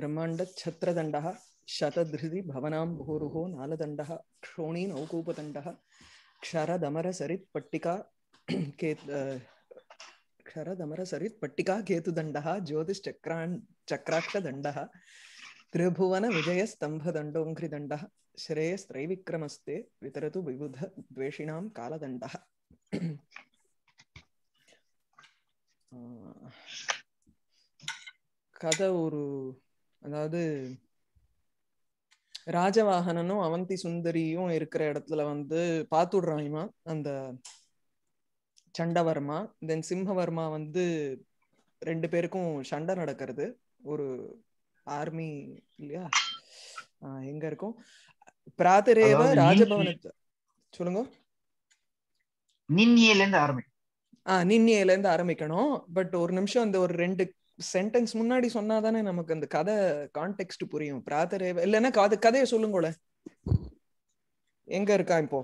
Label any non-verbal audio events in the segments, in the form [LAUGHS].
ब्रह्माण्डच्छत्रदण्डः शतधृति भवनाम्भोरुः नालदण्डः क्षोणीनौकूपदण्डः क्षरदमरसरित्पट्टिका के क्षरदमरसरित्पट्टिका केतुदण्डः ज्योतिश्चक्रान् चक्राक्षदण्डः त्रिभुवनविजयस्तम्भदण्डोऽङ्घ्रिदण्डः श्रेयस्त्रैविक्रमस्ते वितरतु विबुधद्वेषिणां कालदण्डः ಕದ ಅವರು அதாவது ராஜவாகனனும் அவந்தி சுந்தரியும் இருக்கிற இடத்துல வந்து பார்த்துடுறான் அந்த சண்டவர்மா தென் சிம்ஹவர்மா வந்து ரெண்டு பேருக்கும் சண்டை நடக்கிறது ஒரு ஆர்மி இல்லையா எங்க இருக்கும் பிராத்திரேவ ராஜபவனத்து சொல்லுங்க நின்னியில இருந்து ஆரம்பிக்கணும் ஆஹ் நின்னியில இருந்து ஆரம்பிக்கணும் பட் ஒரு நிமிஷம் அந்த ஒரு ரெண்டு சென்டென்ஸ் முன்னாடி சொன்னாதானே நமக்கு அந்த கதை கான்டெக்ட் புரியும் பிரார்த்தரை இல்லைன்னா கதை கதையை சொல்லுங்கோல எங்க இருக்கா இப்போ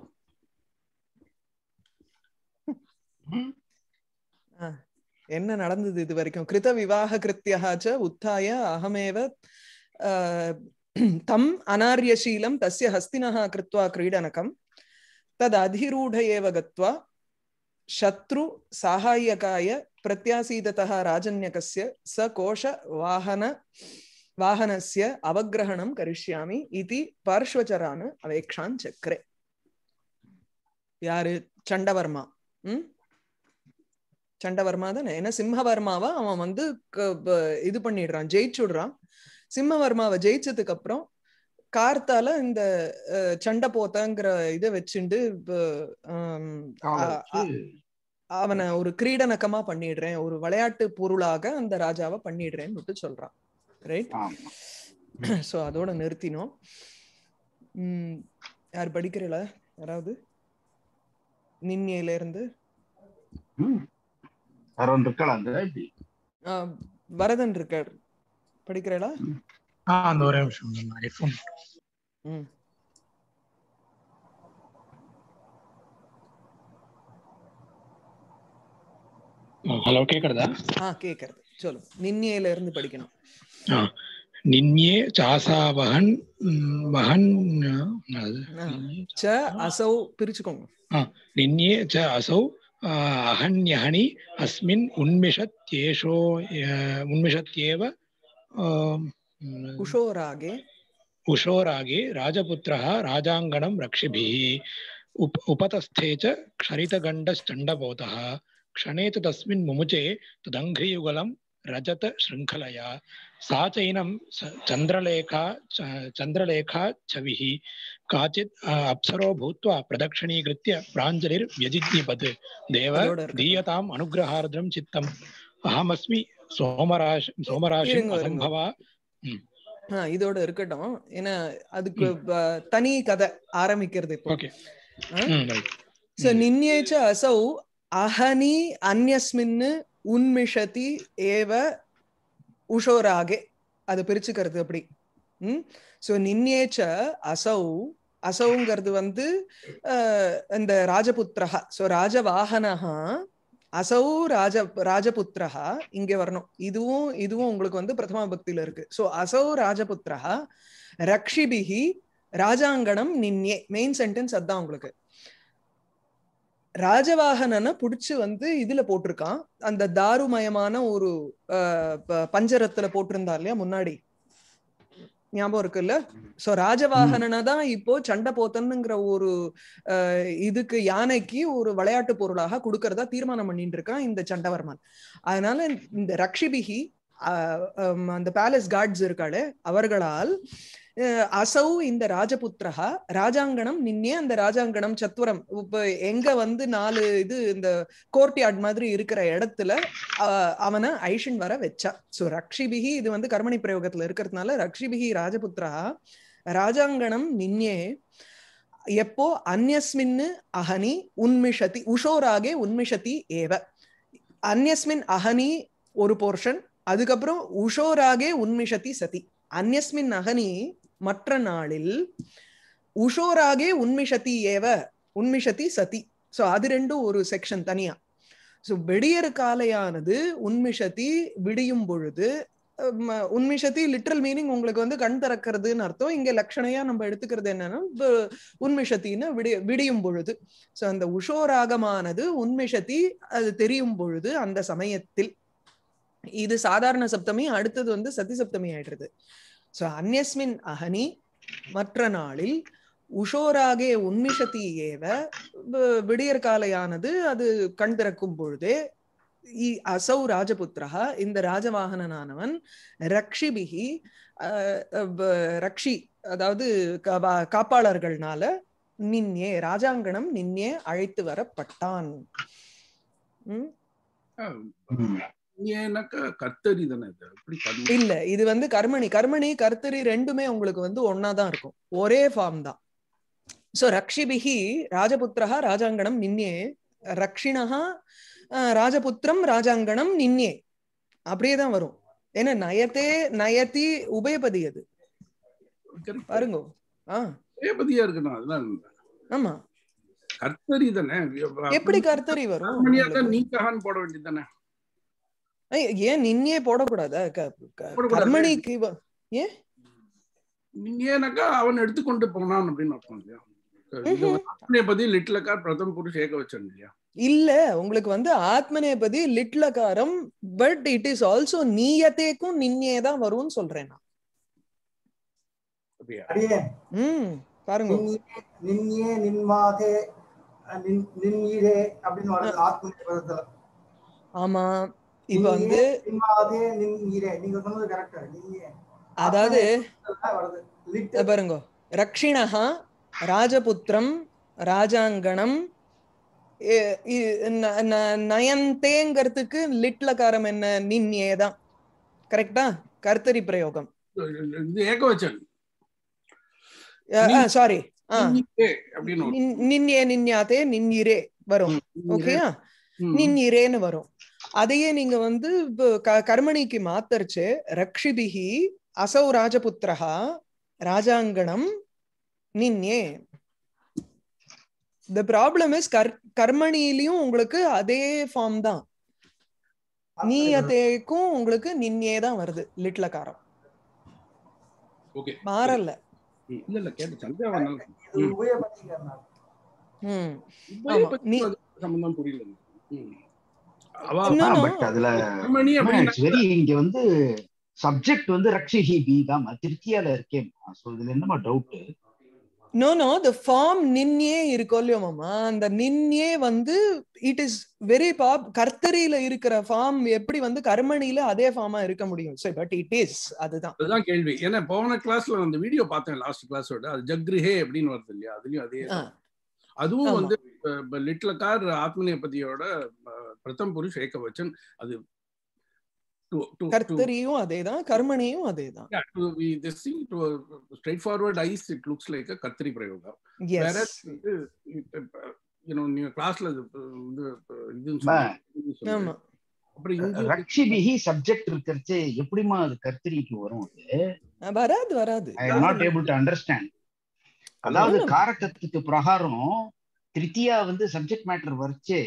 என்ன நடந்தது இது வரைக்கும் கிருத விவாக கிருத்தியாச்ச உத்தாய அகமேவ தம் அனாரியசீலம் தஸ்ய ஹஸ்தினா கிருத்வா கிரீடனகம் தது அதிரூட ஏவ கத்வா சத்ரு சாகாயகாய ச கோஷ வாகன வாகனசிய அவகிரகணம் करिष्यामि இது பார்ஷ்வச்சரான அவேக்ஷான் சக்கரே யாரு சண்டவர்மா உம் சண்டவர்மா தானே ஏன்னா சிம்மவர்மாவா அவன் வந்து இது பண்ணிடுறான் ஜெயிச்சுடுறான் சிம்மவர்மாவை ஜெயிச்சதுக்கு அப்புறம் கார்த்தால இந்த சண்டை போத்தங்கிற இதை வச்சுண்டு அவனை ஒரு கிரீடனக்கமா பண்ணிடுறேன் ஒரு விளையாட்டு பொருளாக அந்த ராஜாவை பண்ணிடுறேன்னு சொல்றான் ரைட் சோ [CLEARS THROAT] அதோட நிறுத்தினோம் உம் யார் படிக்கிறீங்களா யாராவது நின்னையில இருந்து வரதன் இருக்கார் படிக்கிறீங்களா அந்த ஒரே நிமிஷம் ஹலோ கேக்குறதா ஆ கேக்குறது சொல்லு நின்னியில இருந்து படிக்கணும் நின்யே சாசாவகன் மகன் ச அசௌ பிரிச்சுக்கோங்க நின்யே ச அசௌ அகன்யஹனி அஸ்மின் உன்மிஷத்யேஷோ உன்மிஷத்யேவ உஷோராகே உஷோராகே ராஜபுத்திரः ராஜாங்கணம் ரக்ஷிபிः உப उपतस्थे च क्षरितगण्डश्चण्डपोतः க்ஷணே து தஸ்மின் முமுச்சே ததங்கயுகலம் ரஜத ஸ்ருங்கலயா சா சைனம் சந்திரலேகா சந்திரலேகா சவிஹி காச்சித் அப்சரோ பூத்வா பிரதட்சணீகிருத்திய பிராஞ்சலிர் வியஜிஜிபத் தேவ தீயதாம் அனுகிரகார்திரம் சித்தம் அகமஸ்மி சோமராஷ் சோமராஷி அசம்பவா இதோட இருக்கட்டும் ஏன்னா அதுக்கு தனி கதை ஆரம்பிக்கிறது இப்போ சோ நின்யேச்ச அசௌ அஹனி அந்யஸ்மின்னு உன்மிஷதி ஏவ உஷோராகே அதை பிரிச்சுக்கிறது அப்படி ம் ஸோ நின்னேச்ச அசௌ அசௌங்கிறது வந்து இந்த ராஜபுத்திரஹா ஸோ ராஜவாகனஹா அசௌ ராஜ ராஜபுத்திரஹா இங்க வரணும் இதுவும் இதுவும் உங்களுக்கு வந்து பிரதம பக்தியில இருக்கு ஸோ அசௌ ராஜபுத்திரஹா ரக்ஷிபிஹி ராஜாங்கணம் நின்யே மெயின் சென்டென்ஸ் அதுதான் உங்களுக்கு ராஜவாகனனை புடிச்சு வந்து இதுல போட்டிருக்கான் அந்த தாருமயமான ஒரு பஞ்சரத்துல போட்டிருந்தா இல்லையா முன்னாடி ஞாபகம் இல்ல சோ ராஜவாகனனை தான் இப்போ சண்டை போத்தனுங்கிற ஒரு இதுக்கு யானைக்கு ஒரு விளையாட்டு பொருளாக கொடுக்கறதா தீர்மானம் பண்ணிட்டு இருக்கான் இந்த சண்டவர்மன் அதனால இந்த ரக்ஷிபிகி அந்த பேலஸ் கார்ட்ஸ் இருக்காளே அவர்களால் அசௌ இந்த ராஜபுத்திரா ராஜாங்கணம் நின்னே அந்த ராஜாங்கணம் சத்துவரம் இப்ப எங்க வந்து நாலு இது இந்த கோர்ட் யார்ட் மாதிரி இருக்கிற இடத்துல அவனை ஐஷன் வர வச்சா சோ ரக்ஷிபிகி இது வந்து கர்மணி பிரயோகத்துல இருக்கிறதுனால ரக்ஷிபிகி ராஜபுத்திரா ராஜாங்கணம் நின்னே எப்போ அந்யஸ்மின்னு அகனி உண்மிஷதி உஷோராகே உண்மிஷதி ஏவ அந்யஸ்மின் அகனி ஒரு போர்ஷன் அதுக்கப்புறம் உஷோராகே உண்மிஷதி சதி அந்யஸ்மின் அகனி மற்ற நாளில் உஷோராகே உண்மிஷதி ஏவ உண்மிஷதி சதி ஸோ அது ரெண்டும் ஒரு செக்ஷன் தனியா ஸோ வெடியர் காலையானது உண்மிஷதி விடியும் பொழுது உண்மிஷத்தி லிட்ரல் மீனிங் உங்களுக்கு வந்து கண் திறக்கிறதுன்னு அர்த்தம் இங்க லட்சணையா நம்ம எடுத்துக்கிறது என்னன்னா உண்மிஷத்தின்னு விடிய விடியும் பொழுது ஸோ அந்த உஷோராகமானது உண்மிஷத்தி அது தெரியும் பொழுது அந்த சமயத்தில் இது சாதாரண சப்தமி அடுத்தது வந்து சதி சப்தமி ஆயிடுறது ஸோ அந்நஸ்மின் அகனி மற்ற நாளில் உஷோராகே உன்மிஷதி ஏவ விடியற் காலையானது அது கண் திறக்கும் பொழுதே அசௌ ராஜபுத்திரா இந்த ராஜவாகனனானவன் ரக்ஷிபிகி ரக்ஷி அதாவது காப்பாளர்கள்னால நின்னே ராஜாங்கணம் நின்னே அழைத்து வரப்பட்டான் இல்ல இது வந்து கர்மணி கர்மணி கர்த்தரி ரெண்டுமே உங்களுக்கு வந்து ஒன்னாதான் இருக்கும் ஒரே ஃபார்ம் தான் சோ ரக்ஷிபிகி ராஜபுத்திரஹா ராஜாங்கணம் நின்னே ரக்ஷிணா ராஜபுத்திரம் ராஜாங்கணம் நின்னே அப்படியே தான் வரும் ஏன்னா நயத்தே நயத்தி உபயபதி அது பாருங்க உபயபதியா இருக்கணும் ஆமா கர்த்தரி தானே எப்படி கர்த்தரி வரும் நீக்கான்னு போட வேண்டியதானே ஏன் நின்னே போடக்கூடாதா கர்மணிக்கு ஏன் ஏன்னாக்கா அவன் எடுத்துக்கொண்டு போனான் அப்படின்னு அர்த்தம் இல்லையா பத்தி லிட்லக்கா பிரதம புருஷ் ஏக வச்சான் இல்லையா இல்ல உங்களுக்கு வந்து ஆத்மநேபதி லிட்லகாரம் பட் இட் இஸ் ஆல்சோ நீயத்தேக்கும் நின்னே தான் வரும்னு சொல்றேன் நான் ம் பாருங்க நின்னே நின்மாதே நின்னிரே அப்படின்னு வருது ஆத்மநேபதத்துல ஆமா இப்ப வந்து அதாவது பாருங்க ரக்ஷிணஹா ராஜபுத்திரம் ராஜாங்கணம் நயந்தேங்கிறதுக்கு லிட்ல காரம் என்ன நின்னே தான் கரெக்டா கர்த்தரி பிரயோகம் ஏகவச்சன் சாரி நின்னே நின்யாதே நின்னிரே வரும் ஓகேயா நின்னிரேன்னு வரும் அதையே நீங்க வந்து கர்மணிக்கு மாத்தரிச்சு ரக்ஷிபிகி அசௌ ராஜபுத்திரா ராஜாங்கணம் நின்னே த ப்ராப்ளம் இஸ் கர் கர்மணிலையும் உங்களுக்கு அதே ஃபார்ம் தான் அதேக்கும் உங்களுக்கு நின்னே தான் வருது லிட்லக்காரம் மாறல இல்ல இல்ல கேட்டு சம்பந்தம் புரியல அதுல இங்க வந்து சப்ஜெக்ட் வந்து இருக்கேன் doubt no no the form அந்த வந்து இட் இஸ் வெரி பாப் கர்த்தரியில இருக்கிற ஃபார்ம் எப்படி வந்து கர்மணியில அதே ஃபார்மா இருக்க முடியும் சரி பட் இட் இஸ் அதுதான் கேள்வி ஏன்னா போன கிளாஸ்ல அந்த வீடியோ பார்த்தேன் லாஸ்ட் கிளாஸோட அது ஜக்ரிஹே அப்படின்னு வருது இல்லையா அதுலயும் அதே அதுவும் வந்து லிட்டில் கார் ஆத்மநேபதியோட பிரதம் புருஷ் ஏக வச்சன் அது கர்த்தரியும் அதேதான் கர்மனையும் அதேதான் ஐஸ் இட் லுக்ஸ் லைக் பிரயோகம் சப்ஜெக்ட் எப்படிமா அது கர்த்தரிக்கு வரும் வராது வராது அண்டர்ஸ்டாண்ட் அதாவது காரகத்துக்கு பிரகாரம் திருத்தியா வந்து சப்ஜெக்ட் மேட்டர் வரைச்சு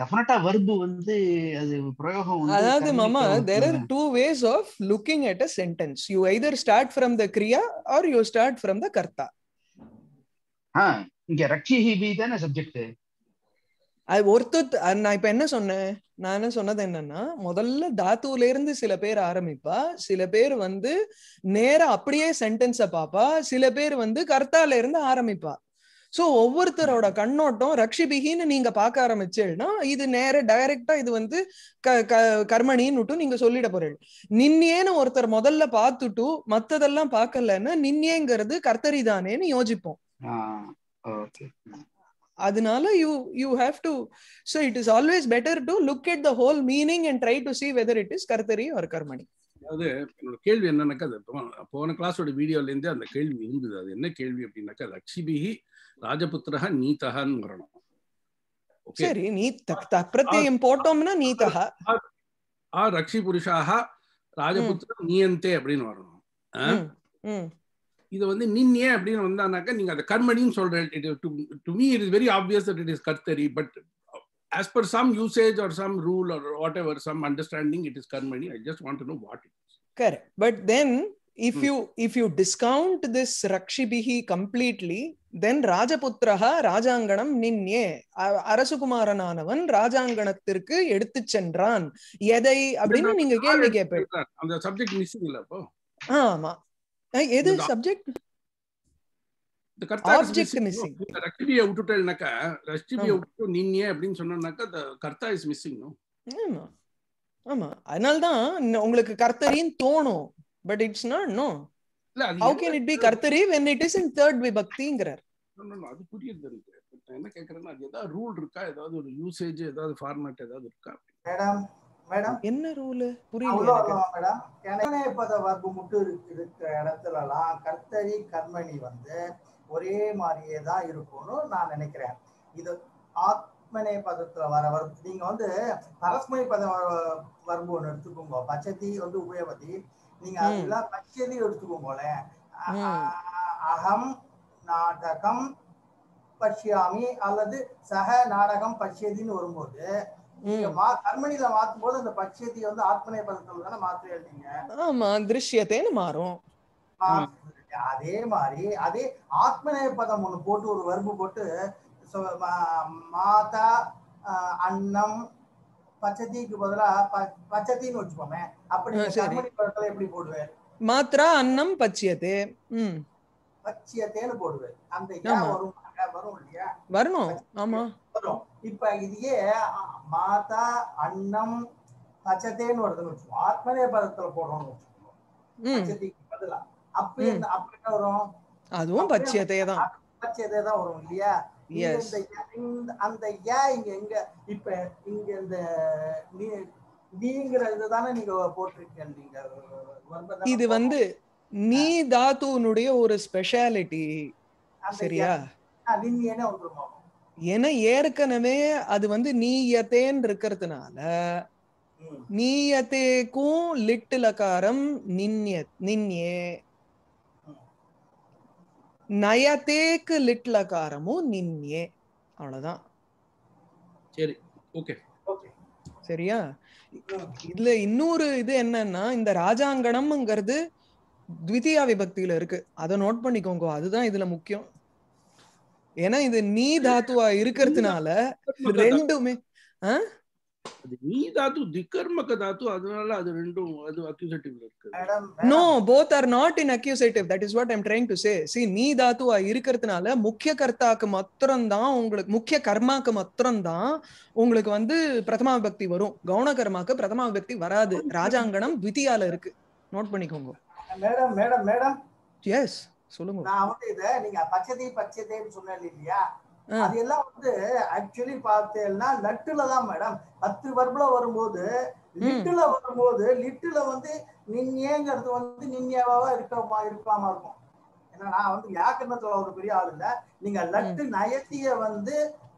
டெஃபினட்டா வர்பு வந்து அது பிரயோகம் அதாவது மாமா there are two ways of looking at a sentence you either start from the கிரியா or you start from the கர்த்தா இங்க ரக்ஷிஹி பி தானே சப்ஜெக்ட் அது ஒருத்தர் நான் இப்ப என்ன சொன்னேன் நான் என்ன சொன்னது என்னன்னா முதல்ல தாத்துல இருந்து சில பேர் ஆரம்பிப்பா சில பேர் வந்து நேரா அப்படியே சென்டென்ஸ பாப்பா சில பேர் வந்து கர்த்தால இருந்து ஆரம்பிப்பா சோ ஒவ்வொருத்தரோட கண்ணோட்டம் ரக்ஷிபிகின்னு நீங்க பாக்க ஆரம்பிச்சேன்னா இது நேர டைரக்டா இது வந்து க கர்மணின்னு நீங்க சொல்லிட போறீங்க நின்னேன்னு ஒருத்தர் முதல்ல பார்த்துட்டு மத்ததெல்லாம் பாக்கலன்னா நின்னேங்கிறது கர்த்தரி தானேன்னு யோசிப்போம் அதனால you you have to so it is always better to look at the whole meaning and try to see whether it is கர்த்தரி ஒரு கர்மணி அதாவது என்னோட கேள்வி என்னன்னாக்கா அது போன கிளாஸோட வீடியோல இருந்து அந்த கேள்வி இருந்தது அது என்ன கேள்வி அப்படின்னாக்கா லட்சுமிஹி ராஜபுத்திரஹா நீதஹான்னு வரணும் சரி நீ பிரத்யம் போட்டோம்னா நீதஹா ஆ ரக்ஷி புருஷாக ராஜபுத்திர நீயந்தே அப்படின்னு வரணும் இதை வந்து நின்னே அப்படின்னு வந்தானாக்கா நீங்க அந்த கர்மணின்னு சொல்றேன் to me it is very obvious that it is கர்த்தரி but as per some usage or some rule or whatever, some understanding, it is karmani. I just want to know what it is. Correct. But then if hmm. you if you discount this Rakshibihi completely, then Rajaputraha Rajanganam Ninye அரசுகுமாரனானவன் ராஜாங்கணத்திற்கு எடுத்து சென்றான் எதை அப்படின்னு நீங்க கேள்வி கேட்பீங்க அந்த சப்ஜெக்ட் மிஸ்ஸிங் இல்ல அப்போ ஆமா எது சப்ஜெக்ட் கர்த்தா விட்டு அப்படின்னு இஸ் மிஸ்ஸிங் ஆமா அதனால தான் உங்களுக்கு தோணும் but it's no when it is in third வி பக்திங்கிறார் என்ன கேக்குறேன்னா அது ஏதாவது ரூல் இருக்கா ஏதாவது ஒரு யூசேஜ் ஏதாவது ஃபார்மேட் ஏதாவது இருக்கா மேடம் மேடம் என்ன ரூல் புரியல மேடம் இணையபத வர்பு மட்டும் இருக்கிற இடத்துல எல்லாம் கர்த்தரி கர்மணி வந்து ஒரே மாதிரியே தான் இருக்கும்னு நான் நினைக்கிறேன் இது ஆத்மனை பதத்துல வர வர்பு நீங்க வந்து பரஸ்மனை பத வர்பு ஒன்று எடுத்துக்கோங்க பச்சதி வந்து உபயோகத்தி நீங்க அதெல்லாம் பச்சதி எடுத்துக்கோங்களேன் அகம் நாடகம் பஷ்யாமி அல்லது சக நாடகம் பஷ்யதின்னு வரும்போது கர்மணியில மாத்தும் போது வந்து மாறும் அதே மாதிரி அதே ஆத்மநேய பதம் ஒண்ணு போட்டு ஒரு போட்டு மாதா அன்னம் பதிலா பதத்துல எப்படி அன்னம் பச்சியத்தே பச்சியத்தேன்னு போடுவேன் அந்த வரும் இல்லையா வரணும் ஆமா வரும் இப்ப இதையே மாதா அண்ணம் பச்சத்தேன்னு வருதுன்னு ஆத்மனே பதத்துல போடுறோம்னு வரும் இல்லையா அந்த இங்க எங்க இப்ப இங்க இந்த நீங்க போட்டிருக்கீங்க இது வந்து நீ தாத்துனுடைய ஒரு ஸ்பெஷாலிட்டி சரியா நின்னியனே வந்துருமா ஏன்னா ஏற்கனவே அது வந்து நீயத்தேன் இருக்கிறதுனால நீயத்தேக்கும் லிட்டுலகாரம் நின்ய நின்யே நயத்தேக்கு லிட்லகாரமும் நின்யே அவ்வளவுதான் சரி ஓகே சரியா இதுல இன்னொரு இது என்னன்னா இந்த ராஜாங்கணம்ங்கிறது த்விதியா விபக்தியில இருக்கு அதை நோட் பண்ணிக்கோங்க அதுதான் இதுல முக்கியம் ஏன்னா இது நீ தாத்துவா இருக்கிறதுனால ரெண்டுமே நீ தாத்து திகர்மக தாத்து அதனால அது ரெண்டும் அது அக்யூசேட்டிவ்ல no both are not in accusative that is what I'm trying to say சி நீ தாத்துவா இருக்கிறதுனால முக்கிய கர்த்தாக்கு மாத்திரம் தான் உங்களுக்கு முக்கிய கர்மாக்கு மாத்திரம் தான் உங்களுக்கு வந்து பிரதமா பக்தி வரும் கவுன கர்மாக்கு பிரதமா பக்தி வராது ராஜாங்கணம் த்விதியால இருக்கு நோட் பண்ணிக்கோங்க மேடம் மேடம் மேடம் எஸ் சொல்லுங்க நான் வந்து இத நீங்க பச்சதே பச்சதேன்னு சொன்னேன் இல்லையா அதெல்லாம் வந்து ஆக்சுவலி பார்த்தேன்னா லட்டுல தான் மேடம் பத்து வர்புல வரும்போது லிட்டுல வரும்போது லிட்டுல வந்து நின்னேங்கிறது வந்து நின்னியாவா இருக்கமா இருக்காம இருக்கும் ஏன்னா நான் வந்து யாக்கணத்துல ஒரு பெரிய ஆள் இல்ல நீங்க லட்டு நயத்திய வந்து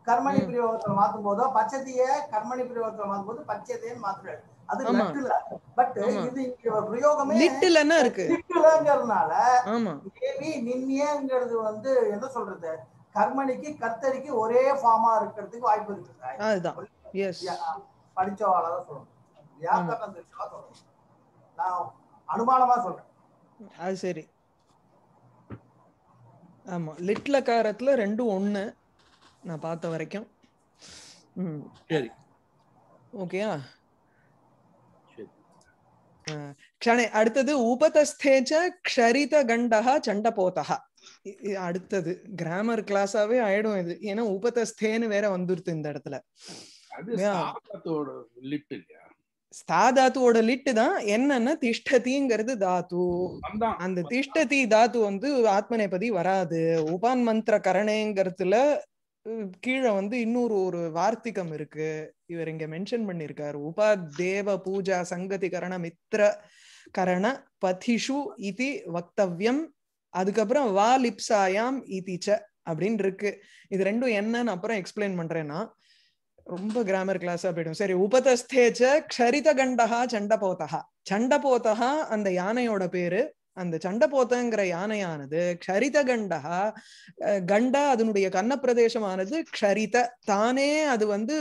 கர்மணி பிரியோகத்துல மாத்தும் போதோ பச்சத்திய கர்மணி பிரியோகத்துல மாத்தும் போது பச்சதைன்னு மாத்துறாரு அது லிட்டில் பட் இது இங்க பிரயோகமே லிட்டில்னா இருக்கு லிட்டில்ங்கிறதுனால மேபி நின்னியேங்கிறது வந்து என்ன சொல்றது கர்மணிக்கு கத்தரிக்கு ஒரே ஃபார்மா இருக்கிறதுக்கு வாய்ப்பு இருக்கு அதுதான் எஸ் படிச்சவாளா சொல்லணும் வியாக்கரணம் தெரிஞ்சவா சொல்லணும் நான் அனுமானமா சொல்றேன் அது சரி ஆமா லிட்ல காரத்துல ரெண்டும் ஒண்ணு நான் பார்த்த வரைக்கும் சரி ஓகேயா க்ஷணே அடுத்தது உபதஸ்தேச்ச க்ஷரித கண்டஹா சண்டபோதஹா அடுத்தது கிராமர் கிளாஸாவே ஆயிடும் இது ஏன்னா உபதஸ்தேன்னு வேற வந்துருது இந்த இடத்துல ஸ்தாதாத்துவோட லிட்டு தான் என்னன்னா திஷ்டதிங்கிறது தாத்து அந்த திஷ்டதி தாத்து வந்து ஆத்மநேபதி வராது உபான் மந்திர கரணேங்கிறதுல கீழே வந்து இன்னொரு ஒரு வார்த்திகம் இருக்கு இவர் இங்க மென்ஷன் பண்ணிருக்காரு தேவ பூஜா சங்கதி கரண மித்ர கரண பதிஷு இது வக்தவ்யம் அதுக்கப்புறம் வா லிப்சாயாம் இதிச்ச அப்படின்னு இருக்கு இது ரெண்டும் என்னன்னு அப்புறம் எக்ஸ்பிளைன் பண்றேன்னா ரொம்ப கிராமர் கிளாஸா போயிடும் சரி உபதஸ்தேச்ச க்ஷரித கண்டகா சண்டபோதகா சண்டபோதகா அந்த யானையோட பேரு அந்த சண்டை போத்தங்கிற யானையானது க்ஷரித கண்டா கண்டா அதனுடைய கன்னப்பிரதேசமானது க்ஷரித தானே அது வந்து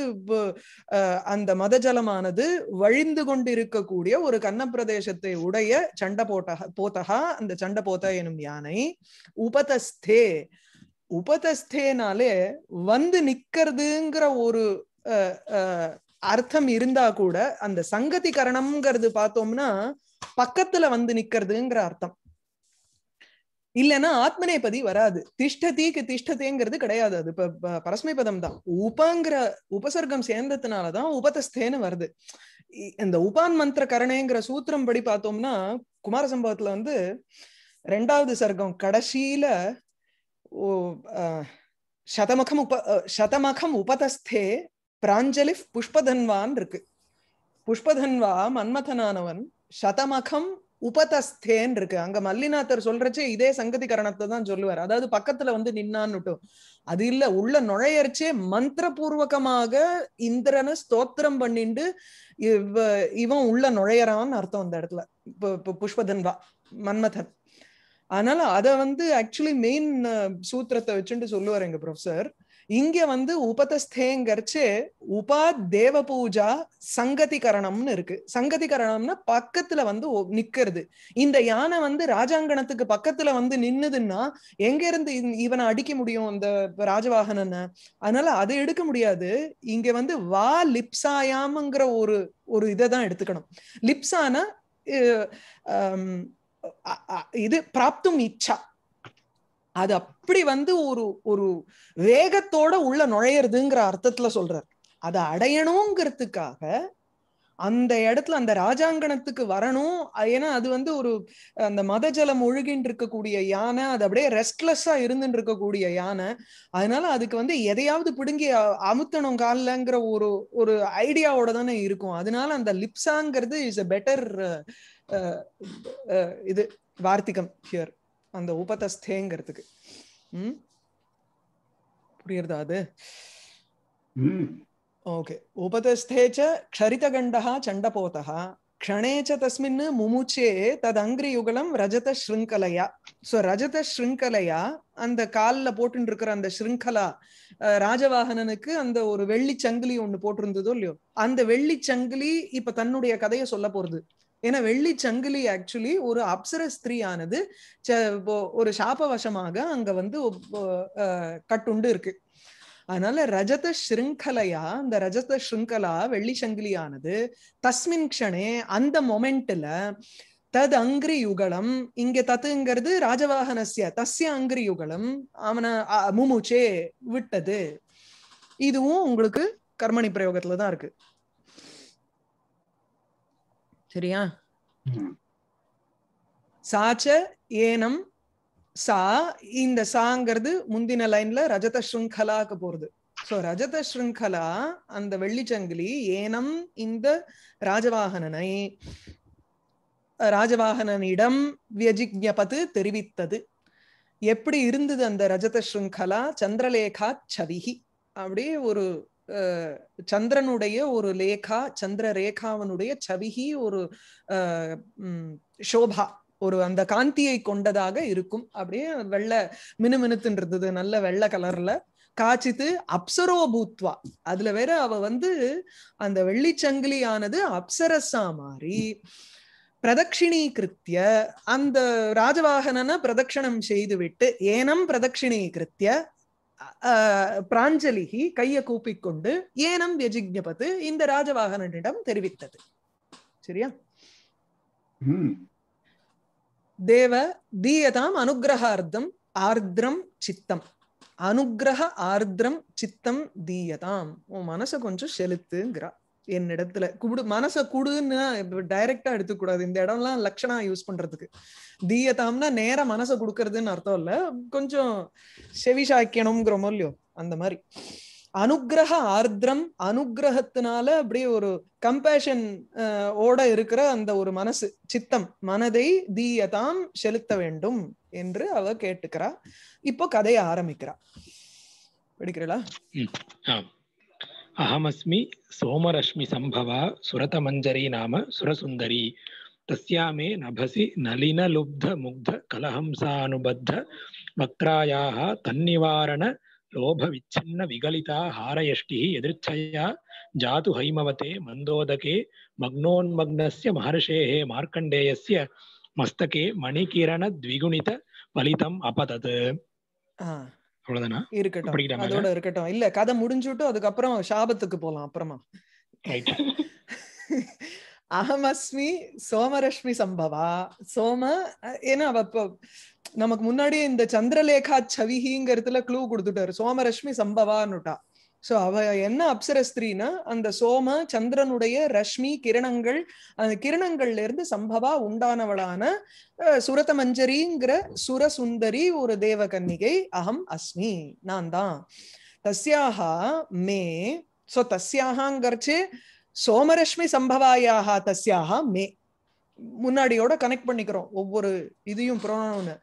அந்த மதஜலமானது வழிந்து கொண்டிருக்கக்கூடிய ஒரு பிரதேசத்தை உடைய சண்டை போட்டக போத்தகா அந்த சண்டை போத்த எனும் யானை உபதஸ்தே உபதஸ்தேனாலே வந்து நிக்கிறதுங்கிற ஒரு அர்த்தம் இருந்தா கூட அந்த சங்கதி கரணம்ங்கிறது பார்த்தோம்னா பக்கத்துல வந்து நிக்கிறதுங்கிற அர்த்தம் இல்லைன்னா ஆத்மநேபதி வராது திஷ்டதிக்கு திஷ்டதேங்கிறது கிடையாது அது இப்ப பதம் தான் உபங்கிற உபசர்க்கம் சேர்ந்ததுனாலதான் உபதஸ்தேன்னு வருது இந்த உபான் மந்திர கரணேங்கிற சூத்திரம் படி பார்த்தோம்னா குமார சம்பவத்துல வந்து ரெண்டாவது சர்க்கம் கடைசியில சதமகம் உப சதமகம் உபதஸ்தே பிராஞ்சலி புஷ்பதன்வான் இருக்கு புஷ்பதன்வா மன்மதனானவன் சதமகம் உபதஸ்தேன் இருக்கு அங்க மல்லிநாதர் சொல்றச்சே இதே சங்கதி கரணத்தை தான் சொல்லுவார் அதாவது பக்கத்துல வந்து நின்னான்னுட்டும் அது இல்ல உள்ள நுழையறிச்சே மந்திரபூர்வகமாக இந்திரனை ஸ்தோத்திரம் பண்ணிண்டு இவ இவன் உள்ள நுழையறான்னு அர்த்தம் அந்த இடத்துல இப்போ புஷ்பதன்வா மன்மதன் அதனால அத வந்து ஆக்சுவலி மெயின் சூத்திரத்தை வச்சுட்டு சொல்லுவார் எங்க ப்ரொஃபசர் இங்க வந்து உபதஸ்தேங்கரிச்சு உபா தேவ பூஜா சங்கதிகரணம்னு இருக்கு சங்கதிகரணம்னா பக்கத்துல வந்து நிக்கிறது இந்த யானை வந்து ராஜாங்கணத்துக்கு பக்கத்துல வந்து நின்னுதுன்னா எங்க இருந்து இவனை அடிக்க முடியும் அந்த ராஜவாகனனை அதனால அதை எடுக்க முடியாது இங்க வந்து வா லிப்ஸாயாம்ங்கிற ஒரு ஒரு இதை தான் எடுத்துக்கணும் லிப்ஸானா இது பிராப்தும் இச்சா அது அப்படி வந்து ஒரு ஒரு வேகத்தோட உள்ள நுழையிறதுங்கிற அர்த்தத்துல சொல்றார் அதை அடையணுங்கிறதுக்காக அந்த இடத்துல அந்த ராஜாங்கணத்துக்கு வரணும் ஏன்னா அது வந்து ஒரு அந்த மத ஜலம் ஒழுகின்னு இருக்கக்கூடிய யானை அது அப்படியே ரெஸ்ட்லெஸ்ஸா இருந்துட்டு இருக்கக்கூடிய யானை அதனால அதுக்கு வந்து எதையாவது பிடுங்கி அமுத்தணும் காலங்கிற ஒரு ஒரு ஐடியாவோட தானே இருக்கும் அதனால அந்த லிப்ஸாங்கிறது இஸ் அ பெட்டர் இது வார்த்திகம் ஹியர் அந்த உபதஸ்தேங்கிறதுக்கு ம் புரியுறதா அது ஓகே உபதஸ்தேச்ச க்ஷரிதகண்டா சண்டபோதா க்ஷணேச்ச தஸ்மின் முமுச்சே தது அங்கிரி யுகலம் ரஜத ஸ்ருங்கலையா ஸோ ரஜத ஸ்ருங்கலையா அந்த காலில் போட்டு இருக்கிற அந்த ஸ்ருங்கலா ராஜவாகனனுக்கு அந்த ஒரு வெள்ளி சங்கிலி ஒன்று போட்டிருந்ததோ இல்லையோ அந்த வெள்ளி சங்கிலி இப்ப தன்னுடைய கதையை சொல்ல போறது ஏன்னா வெள்ளி சங்கிலி ஆக்சுவலி ஒரு அப்சர ஸ்திரீயானது ஒரு சாபவசமாக அங்க வந்து கட்டுண்டு இருக்கு அதனால ரஜத ஸ்ருங்கலையா அந்த ரஜத ஸ்ருங்கலா வெள்ளி சங்கிலியானது தஸ்மின் க்ஷணே அந்த மொமெண்ட்ல தத் அங்கிரி யுகலம் இங்க தத்துங்கிறது ராஜவாகனசிய தஸ்ய அங்கிரி யுகலம் அவனை முமுச்சே விட்டது இதுவும் உங்களுக்கு கர்மணி பிரயோகத்துல தான் இருக்கு சரியா சாச்ச ஏனம் சா இந்த சாங்கிறது முந்தின லைன்ல ரஜத ஸ்ருங்கலாக்கு போறது சோ ரஜத ஸ்ருங்கலா அந்த வெள்ளிச்சங்கிலி ஏனம் இந்த ராஜவாகனனை ராஜவாகனனிடம் வியஜிஜபத்து தெரிவித்தது எப்படி இருந்தது அந்த ரஜத ஸ்ருங்கலா சந்திரலேகா சவிகி அப்படியே ஒரு சந்திரனுடைய ஒரு லேகா சந்திர ரேகாவனுடைய சவிகி ஒரு சோபா ஒரு அந்த காந்தியை கொண்டதாக இருக்கும் அப்படியே வெள்ளை மினுமினுத்துன்றது நல்ல வெள்ளை கலர்ல காய்ச்சித்து அப்சரோபூத்வா அதுல வேற அவ வந்து அந்த வெள்ளிச்சங்கிலியானது அப்சரசா மாறி கிருத்திய அந்த ராஜவாகனன பிரதட்சணம் செய்து விட்டு ஏனம் பிரதட்சிணீகிருத்திய பிராஞ்சலிகி கைய கூப்பிக்கொண்டு ஏனம் எஜிக்ஞபத்து இந்த ராஜவாகனனிடம் தெரிவித்தது சரியா தேவ தீயதாம் அனுகிரகார்த்தம் ஆர்திரம் சித்தம் அனுகிரக ஆர்திரம் சித்தம் தீயதாம் உன் மனசை கொஞ்சம் செலுத்துங்கிறா என் இடத்துல குடு மனசை குடுன்னா டைரக்டா எடுத்துக்கூடாது இந்த இடம்லாம் லட்சணா யூஸ் பண்றதுக்கு தீயத்தாம்னா நேர மனசை கொடுக்கறதுன்னு அர்த்தம் இல்ல கொஞ்சம் செவி சாய்க்கணுங்கிற அந்த மாதிரி அனுகிரக ஆர்திரம் அனுகிரகத்தினால அப்படியே ஒரு கம்பேஷன் ஓட இருக்கிற அந்த ஒரு மனசு சித்தம் மனதை தீயதாம் செலுத்த வேண்டும் என்று அவ கேட்டுக்கிறா இப்போ கதையை ஆரம்பிக்கிறா படிக்கிறா अहमस्मि सोमरश्मि सम्भवा सुरतमञ्जरी नाम सुरसुंदरी तस्या मे नभसि नलिनलुब्धमुग्धकलहंसानुबद्ध वक्त्रायाः तन्निवारण लोभविच्छिन्न विगलिता हारयष्टिः यदृच्छया जातु हैमवते मन्दोदके मग्नोन्मग्नस्य महर्षेः मार्कण्डेयस्य मस्तके मणिकिरणद्विगुणितफलितम् अपतत् அவ்வளவுதானா இருக்கட்டும் அதோட இருக்கட்டும் இல்ல கதை முடிஞ்சுட்டு அதுக்கப்புறம் சாபத்துக்கு போலாம் அப்புறமா [LAUGHS] அகமஸ்மி சோமரஷ்மி சம்பவா சோம ஏன்னா அவ இப்போ நமக்கு முன்னாடியே இந்த சந்திரலேகா சவிஹிங்கிறதுல க்ளூ கொடுத்துட்டாரு சோமரஷ்மி சம்பவான்னுட்டா ஸோ அவ என்ன அப்சரஸ்திரினா அந்த சோம சந்திரனுடைய ரஷ்மி கிரணங்கள் அந்த கிரணங்கள்ல இருந்து சம்பவா உண்டானவளான சுரதமஞ்சரிங்கிற சுரசுந்தரி ஒரு தேவகன்னிகை அகம் அஸ்மி நான் தான் தஸ்யாக மே ஸோ தஸ்யாகாங்கிறச்சு சோமரஷ்மி சம்பவாயாக தஸ்யாக மே முன்னாடியோட கனெக்ட் பண்ணிக்கிறோம் ஒவ்வொரு இதையும் புரோனோன்னு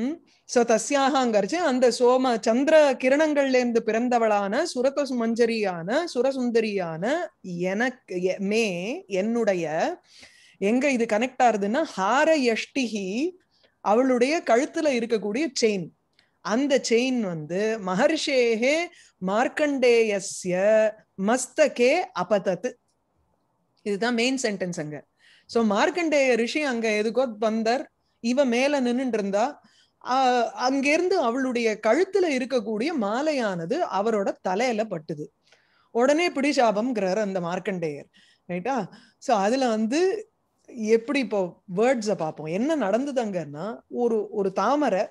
ம் சோ தஸ்யாகாங்கிறச்சு அந்த சோம சந்திர கிரணங்கள்ல இருந்து பிறந்தவளான சுரத மஞ்சரியான சுரசுந்தரியான எனக்கு மே என்னுடைய எங்க இது கனெக்ட் ஆகுதுன்னா ஹார யஷ்டிஹி அவளுடைய கழுத்துல இருக்கக்கூடிய செயின் அந்த செயின் வந்து மகர்ஷேகே மார்க்கண்டேயஸ்ய மஸ்தகே அபதத்து இதுதான் மெயின் சென்டென்ஸ் அங்க சோ மார்க்கண்டேய ரிஷி அங்க எதுக்கோ பந்தர் இவ மேல நின்றுட்டு இருந்தா அங்கிருந்து அவளுடைய கழுத்துல இருக்கக்கூடிய மாலையானது அவரோட தலையில பட்டுது உடனே பிடிசாபம்ங்கிறாரு அந்த மார்க்கண்டேயர் ரைட்டா ஸோ அதுல வந்து எப்படி இப்போ வேர்ட்ஸை பார்ப்போம் என்ன நடந்ததுங்கன்னா ஒரு ஒரு தாமரை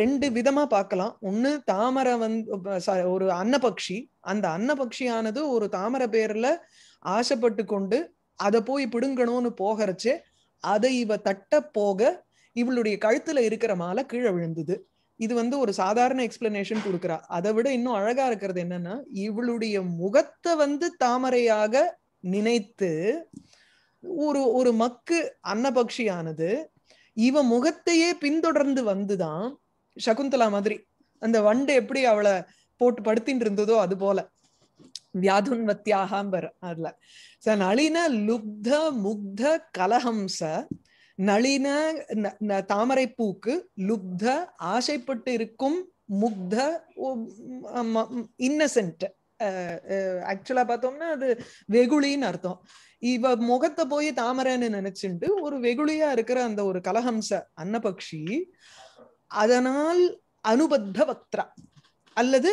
ரெண்டு விதமா பார்க்கலாம் ஒண்ணு தாமரை வந்து ஒரு அன்னபக்ஷி அந்த அன்னபக்ஷியானது ஒரு தாமரை பேர்ல ஆசைப்பட்டு கொண்டு அதை போய் பிடுங்கணும்னு போகிறச்சு அதை இவ தட்ட போக இவளுடைய கழுத்துல இருக்கிற மாலை கீழே விழுந்தது இது வந்து ஒரு சாதாரண எக்ஸ்பிளனேஷன் கொடுக்குறா அதை விட இன்னும் அழகா இருக்கிறது என்னன்னா இவளுடைய முகத்தை வந்து தாமரையாக நினைத்து ஒரு ஒரு மக்கு அன்னபக்ஷியானது இவ முகத்தையே பின்தொடர்ந்து வந்துதான் சகுந்தலா மாதிரி அந்த வண்டு எப்படி அவளை போட்டு படுத்தின்னு இருந்ததோ அது போல வியாதுன்வத்தியாகாம்பர் அதுல ச நளின லுப்த முக்த கலஹம்ச நளின தாமரை பூக்கு லுப்த ஆசைப்பட்டு இருக்கும் முக்த இன்னசென்ட் ஆக்சுவலா பார்த்தோம்னா அது வெகுளின்னு அர்த்தம் இவ முகத்தை போய் தாமரைன்னு நினைச்சுட்டு ஒரு வெகுளியா இருக்கிற அந்த ஒரு கலஹம்ச அன்னபக்ஷி அதனால் அனுபத்த பக்திரா அல்லது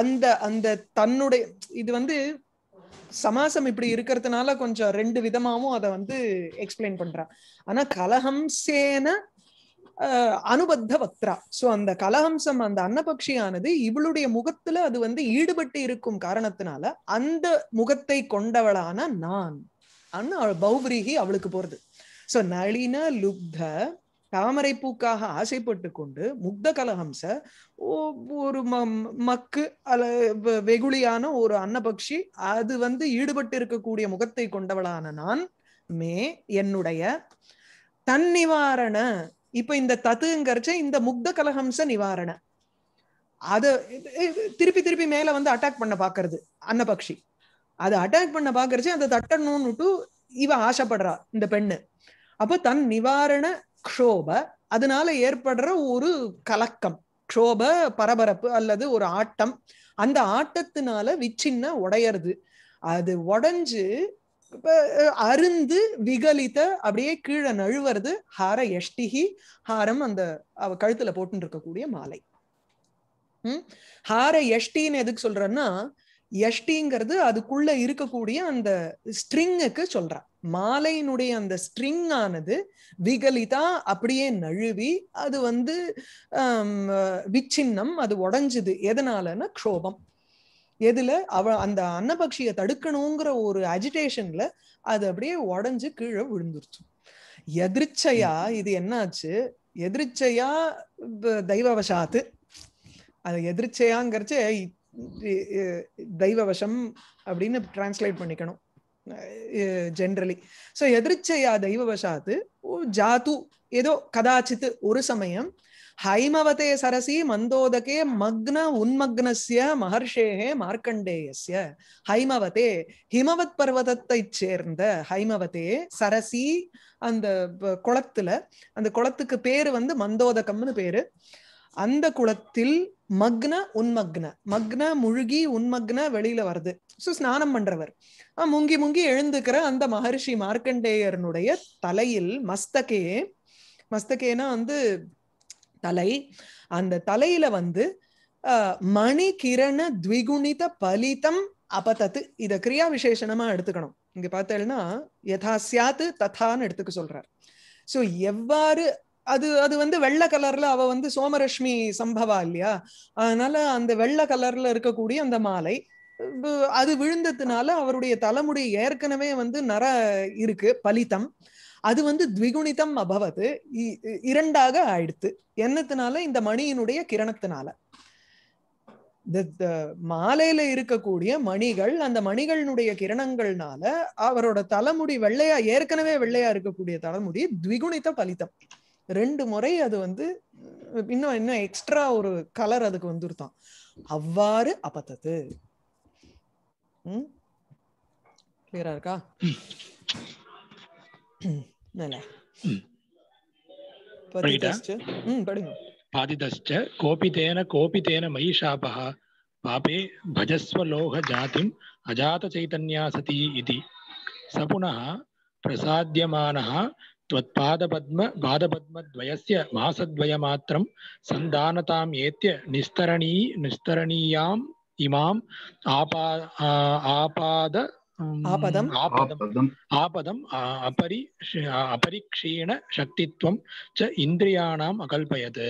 அந்த அந்த தன்னுடைய இது வந்து சமாசம் இப்படி இருக்கிறதுனால கொஞ்சம் ரெண்டு விதமாவும் அதை வந்து எக்ஸ்பிளைன் பண்றா ஆனா கலஹம்சேன அனுபத்த வத்ரா சோ அந்த கலஹம்சம் அந்த அன்னபக்ஷியானது இவளுடைய முகத்துல அது வந்து ஈடுபட்டு இருக்கும் காரணத்தினால அந்த முகத்தை கொண்டவளான நான் அன்னு அவள் பௌபிரிகி அவளுக்கு போறது சோ நளின லுப்த தாமரை பூக்காக ஆசைப்பட்டு கொண்டு முக்த கலகம்ச ஒரு மக்கு அல வெகுளியான ஒரு அன்னபக்ஷி அது வந்து ஈடுபட்டு இருக்கக்கூடிய முகத்தை கொண்டவளான நான் மே என்னுடைய தன் நிவாரண இப்ப இந்த தத்துங்கிறச்ச இந்த முக்த கலஹம்ச நிவாரண அத திருப்பி திருப்பி மேல வந்து அட்டாக் பண்ண பாக்குறது அன்னபக்ஷி அதை அட்டாக் பண்ண பாக்குறச்சு அதை தட்டணும்னுட்டு இவ ஆசைப்படுறா இந்த பெண்ணு அப்போ தன் நிவாரண க்ஷோப அதனால ஏற்படுற ஒரு கலக்கம் க்ஷோப பரபரப்பு அல்லது ஒரு ஆட்டம் அந்த ஆட்டத்தினால விச்சின்ன உடையறது அது உடஞ்சு அருந்து விகலித்த அப்படியே கீழே நழுவுறது ஹார எஷ்டிகி ஹாரம் அந்த அவ கழுத்துல போட்டு இருக்கக்கூடிய மாலை உம் ஹார எஷ்டின்னு எதுக்கு சொல்றன்னா எஷ்டிங்கிறது அதுக்குள்ள இருக்கக்கூடிய அந்த ஸ்ட்ரிங்குக்கு சொல்றான் மாலையினுடைய அந்த ஸ்ட்ரிங் ஆனது விகலிதா அப்படியே நழுவி அது வந்து விச்சின்னம் அது உடஞ்சுது எதனாலன்னா க்ஷோபம் எதுல அவ அந்த அன்னபக்ஷிய தடுக்கணுங்கிற ஒரு அஜிடேஷன்ல அது அப்படியே உடஞ்சு கீழே விழுந்துருச்சு எதிர்ச்சையா இது என்னாச்சு எதிர்ச்சையா தெய்வவசாத்து அது எதிர்ச்சையாங்கிறச்ச தெய்வவசம் அப்படின்னு டிரான்ஸ்லேட் பண்ணிக்கணும் ஜென்ரலி ஸோ எதிர்ச்சையா தெய்வவசாத்து ஜாத்து ஏதோ கதாச்சித் ஒரு சமயம் ஹைமவதே சரசி மந்தோதகே மக்ன உன்மக்னஸ்ய மகர்ஷேகே மார்க்கண்டேயஸ்ய ஹைமவதே ஹிமவத் பர்வதத்தை சேர்ந்த ஹைமவதே சரசி அந்த குளத்துல அந்த குளத்துக்கு பேரு வந்து மந்தோதகம்னு பேரு அந்த குளத்தில் மக்ன உன்மக்ன மக்ன முழுகி உன்மக்ன வெளியில வருது சோ ஸ்நானம் பண்றவர் முங்கி முங்கி எழுந்துக்கிற அந்த மகர்ஷி மார்க்கண்டேயரனுடைய தலையில் மஸ்தகே மஸ்தகேனா வந்து தலை அந்த தலையில வந்து மணி கிரண த்விகுணித பலிதம் அபதத்து இத கிரியா விசேஷனமா எடுத்துக்கணும் இங்க பார்த்தேன்னா யதா சியாத்து தத்தான்னு எடுத்துக்க சொல்றார் சோ எவ்வாறு அது அது வந்து வெள்ளை கலர்ல அவ வந்து சோமரஷ்மி சம்பவா இல்லையா அதனால அந்த வெள்ளை கலர்ல இருக்கக்கூடிய அந்த மாலை அது விழுந்ததுனால அவருடைய தலைமுடி ஏற்கனவே வந்து நர இருக்கு பலித்தம் அது வந்து த்விகுணிதம் அபவது இரண்டாக ஆயிடுத்து என்னத்தினால இந்த மணியினுடைய கிரணத்தினால மாலையில இருக்கக்கூடிய மணிகள் அந்த மணிகளினுடைய கிரணங்கள்னால அவரோட தலைமுடி வெள்ளையா ஏற்கனவே வெள்ளையா இருக்கக்கூடிய தலைமுடி த்விகுணித பலித்தம் ரெண்டு முறை அது வந்து இன்னும் இன்னும் எக்ஸ்ட்ரா ஒரு கலர் அதுக்கு வந்துருத்தான் அவ்வாறு அப்பத்தது ம் கிளியரா இருக்கா நல்ல பாதிதஸ்ச கோபிதேன கோபிதேன மயி பாபே பஜஸ்வலோக ஜாதிம் அஜாத சைதன்யா சதி இது சபுனः பிரசாத்யமானः त्वत्पादपद्म पादपद्मद्वयस्य मासद्वयमात्रं सन्धानताम् एत्य निस्तरणी निस्तरणीयाम् इमाम् आपा आपाद आपदम् आपदम् आपदम् अपरि अपरिक्षीणशक्तित्वं च इन्द्रियाणाम् अकल्पयत्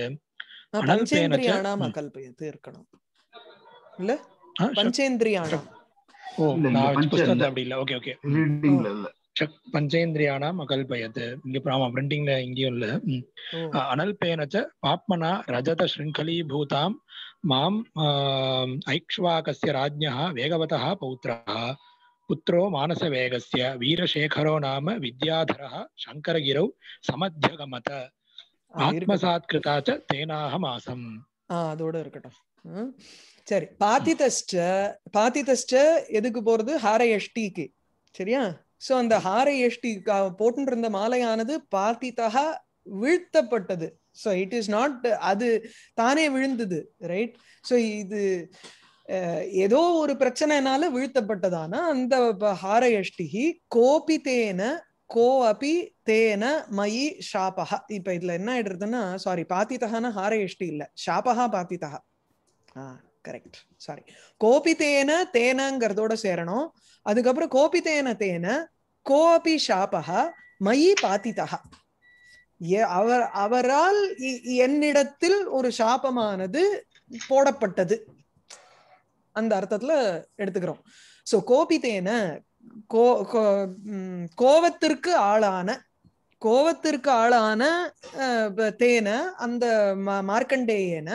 பஞ்சேந்திரியானாம் அகல்பயத்து இருக்கணும் இல்ல பஞ்சேந்திரியானாம் ஓ புஸ்தகத்துல அப்படி இல்ல ஓகே ஓகே சக் பஞ்சேந்திரியானாம் அகல்பயத்து இங்க ஆமா பிரிண்டிங்ல இங்கேயும் இல்ல அனல் பேனச்ச பாப்மனா ரஜத ஸ்ருங்கலி பூதாம் மாம் ஐக்ஷ்வாகசிய ராஜ்யா வேகவதா பௌத்ரா புத்திரோ மானச வேகசிய வீரசேகரோ நாம வித்யாதர சங்கரகிரௌ சமத்தியகமத ஆத்மசாத்கிருதாச்ச தேனாக மாசம் அதோட இருக்கட்டும் சரி பாத்திதஸ்ட பாத்திதஸ்ட எதுக்கு போறது ஹாரயஷ்டிக்கு சரியா சோ அந்த ஹார ஏஷ்டி போட்டு மாலையானது பார்த்தித்தகா வீழ்த்தப்பட்டது ஸோ இட் இஸ் நாட் அது தானே விழுந்தது ரைட் ஸோ இது ஏதோ ஒரு பிரச்சனைனால வீழ்த்தப்பட்டதானா அந்த கோபி தேன கோ அபி தேன மயி ஷாபகா இப்ப இதுல என்ன ஆயிடுறதுன்னா சாரி ஹார எஷ்டி இல்ல ஷாபகா பாத்தித்தகா கரெக்ட் சாரி கோபி தேன தேனங்கிறதோட சேரணும் அதுக்கப்புறம் கோபி தேன தேன கோபி ஷாபகா மயி பாத்திதகா அவர் அவரால் என்னிடத்தில் ஒரு சாபமானது போடப்பட்டது அந்த அர்த்தத்துல எடுத்துக்கிறோம் சோ கோபி தேன கோவத்திற்கு ஆளான கோவத்திற்கு ஆளான தேன அந்த மார்க்கண்டேயன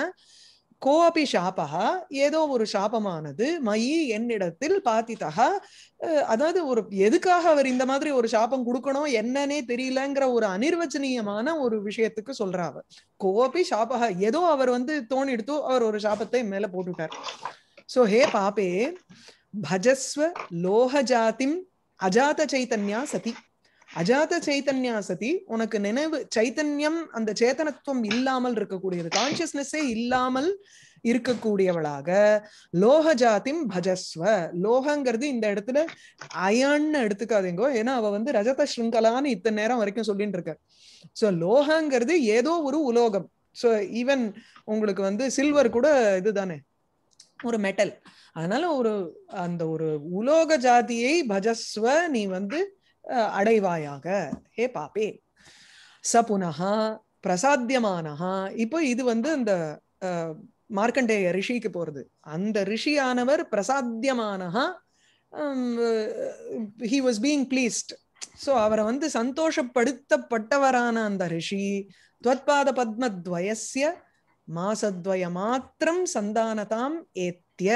கோபி ஷாபகா ஏதோ ஒரு சாபமானது மயி என்னிடத்தில் பாத்திதகா அதாவது ஒரு எதுக்காக அவர் இந்த மாதிரி ஒரு சாபம் கொடுக்கணும் என்னன்னே தெரியலங்கிற ஒரு அனிர்வச்சனீயமான ஒரு விஷயத்துக்கு சொல்றா அவர் கோபி ஷாபகா ஏதோ அவர் வந்து தோணி எடுத்து அவர் ஒரு சாபத்தை மேல போட்டுட்டார் சோ ஹே பாபே பஜஸ்வ லோக ஜாதிம் அஜாத சைத்தன்யா சதி அஜாத சைத்தன்யா சதி உனக்கு நினைவு சைத்தன்யம் அந்த சேத்தனத்துவம் இல்லாமல் இருக்கக்கூடியது கான்சியஸ்னஸே இல்லாமல் இருக்கக்கூடியவளாக லோக ஜாத்தி பஜஸ்வ லோகங்கிறது இந்த இடத்துல அயன்னு எடுத்துக்காதீங்கோ ஏன்னா அவ வந்து ரஜத ஸ்ருங்கலான்னு இத்தனை நேரம் வரைக்கும் சொல்லிட்டு இருக்க சோ லோகங்கிறது ஏதோ ஒரு உலோகம் சோ ஈவன் உங்களுக்கு வந்து சில்வர் கூட இதுதானே ஒரு மெட்டல் அதனால ஒரு அந்த ஒரு உலோக ஜாதியை பஜஸ்வ நீ வந்து அடைவாயாக ஹே பாப்பே ச புனகா பிரசாத்தியமானஹா இப்போ இது வந்து அந்த மார்க்கண்டேய ரிஷிக்கு போறது அந்த ரிஷியானவர் பிரசாத்தியமானஹா he was being pleased so அவரை வந்து சந்தோஷப்படுத்தப்பட்டவரான அந்த ரிஷி துவத்பாத பத்மத்வயசிய மாசத்வய மாத்திரம் சந்தானதாம் ஏத்திய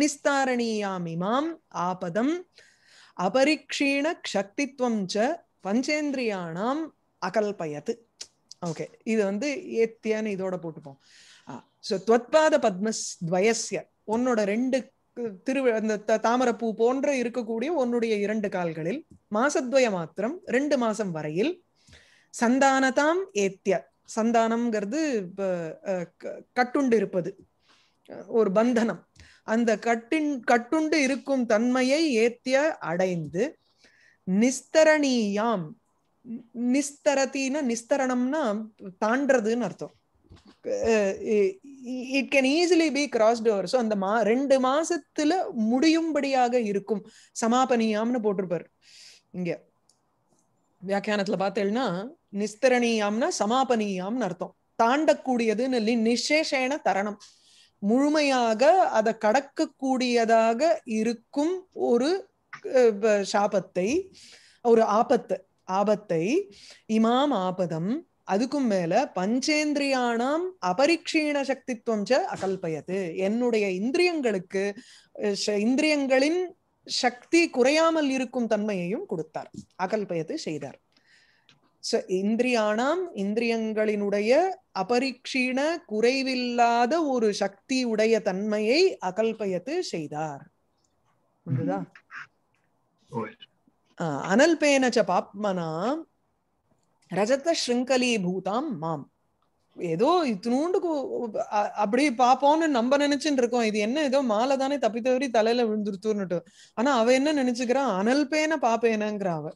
நிஸ்தாரணியாமிமாம் ஆபதம் அபரிக்ஷீண சக்தித்வம் ச பஞ்சேந்திரியானாம் அகல்பயத்து ஓகே இது வந்து ஏத்தியான்னு இதோட போட்டுப்போம் ஸோ துவத்பாத பத்மஸ் துவயசிய உன்னோட ரெண்டு திரு அந்த தாமரப்பூ போன்ற இருக்கக்கூடிய உன்னுடைய இரண்டு கால்களில் மாசத்வய மாத்திரம் ரெண்டு மாசம் வரையில் சந்தானதாம் ஏத்திய சந்தானம்ங்கிறது கட்டுண்டு இருப்பது ஒரு பந்தனம் அந்த கட்டின் கட்டுண்டு இருக்கும் தன்மையை ஏத்திய அடைந்து நிஸ்தரணியாம் நிஸ்தரத்தின்னா நிஸ்தரணம்னா தாண்டதுன்னு அர்த்தம் it can easily be crossed over so அந்த மா ரெண்டு மாசத்துல முடியும்படியாக இருக்கும் சமாபனியாம்னு போட்டிருப்பாரு இங்க வியாக்கியானத்துல பார்த்தேன்னா நிஸ்தரணியாம்னா சமாபனியாம்னு அர்த்தம் தாண்டக்கூடியதுன்னு நிசேஷன தரணம் முழுமையாக அதை கடக்கக்கூடியதாக இருக்கும் ஒரு சாபத்தை ஒரு ஆபத்து ஆபத்தை இமாம் ஆபதம் அதுக்கும் மேல பஞ்சேந்திரியானாம் அபரிக்ஷீண சக்தித்வம் ச அகல்பயது என்னுடைய இந்திரியங்களுக்கு இந்திரியங்களின் சக்தி குறையாமல் இருக்கும் தன்மையையும் கொடுத்தார் அகல்பயத்து செய்தார் ச இந்திரியானாம் இந்திரியங்களினுடைய அபரிக்ஷீண குறைவில்லாத ஒரு சக்தி உடைய தன்மையை அகல்பயத்து செய்தார் புரியுதா அனல்பேனச்ச பாப்மனா ரஜத ஸ்ருங்கலி பூதாம் மாம் ஏதோ இத்தினூண்டுக்கு அப்படி பாப்போம்னு நம்ம நினைச்சுட்டு இருக்கோம் இது என்ன ஏதோ மாலை தானே தப்பி தவறி தலையில விழுந்துருத்துன்னுட்டு ஆனா அவ என்ன நினைச்சுக்கிறான் அனல்பேன பாப்பேனங்கிற அவ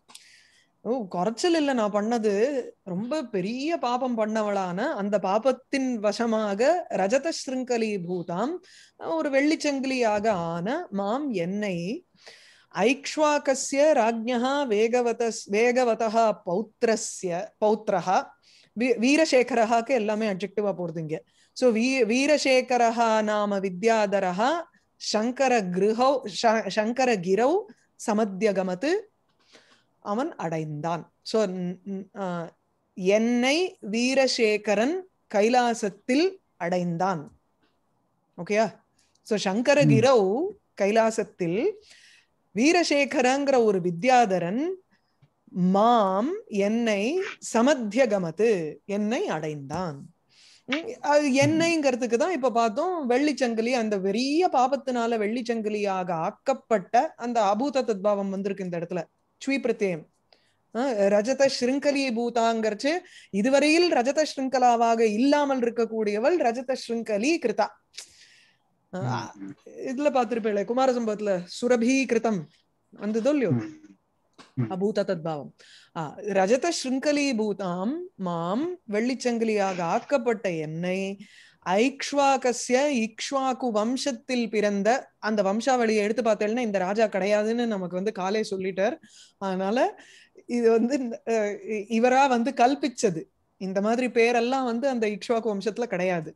ஓ குறைச்சல் இல்ல நான் பண்ணது ரொம்ப பெரிய பாபம் பண்ணவளான அந்த பாபத்தின் வசமாக ரஜத ஸ்ருங்கலி பூதாம் ஒரு வெள்ளிச்சங்கிலியாக ஆன மாம் என்னை ஐக்ஷ்வாக்கிய ராஜ்யா வேகவத வேகவதா பௌத்திரஸ்ய பௌத்திரஹா வீரசேகரஹாக்கு எல்லாமே அப்ஜெக்டிவா போடுதுங்க ஸோ வீ வீரசேகரஹா நாம வித்யாதரஹா சங்கர கிரகௌ சங்கர கிரௌ சமத்தியகமத்து அவன் அடைந்தான் சோ என்னை வீரசேகரன் கைலாசத்தில் அடைந்தான் ஓகேயா சோ சங்கரகிரவ் கைலாசத்தில் வீரசேகரங்கிற ஒரு வித்யாதரன் மாம் என்னை சமத்தியகமத்து என்னை அடைந்தான் என்னைங்கிறதுக்கு தான் இப்ப பார்த்தோம் வெள்ளிச்சங்கிலி அந்த பெரிய பாபத்தினால வெள்ளிச்சங்கிலியாக ஆக்கப்பட்ட அந்த அபூத தத்பாவம் வந்திருக்கு இந்த இடத்துல ச்வி ரஜத ஸ்ருங்கலி பூதாங்கிறச்சு இதுவரையில் ரஜத ஸ்ருங்கலாவாக இல்லாமல் இருக்கக்கூடியவள் ரஜத ஸ்ருங்கலி கிருதா இதுல பாத்திருப்பேளே சம்பவத்துல சுரபி கிருதம் வந்ததோ இல்லையோ அபூத தத்பாவம் ரஜத பூதாம் மாம் வெள்ளிச்சங்கிலியாக ஆக்கப்பட்ட என்னை ஐக்ஷ்வாகசிய இக்ஷ்வாக்கு வம்சத்தில் பிறந்த அந்த வம்சாவளியை எடுத்து பார்த்தேன்னா இந்த ராஜா கிடையாதுன்னு நமக்கு வந்து காலே சொல்லிட்டார் அதனால இது வந்து இவரா வந்து கல்பிச்சது இந்த மாதிரி பேரெல்லாம் வந்து அந்த இக்ஷ்வாக்கு வம்சத்துல கிடையாது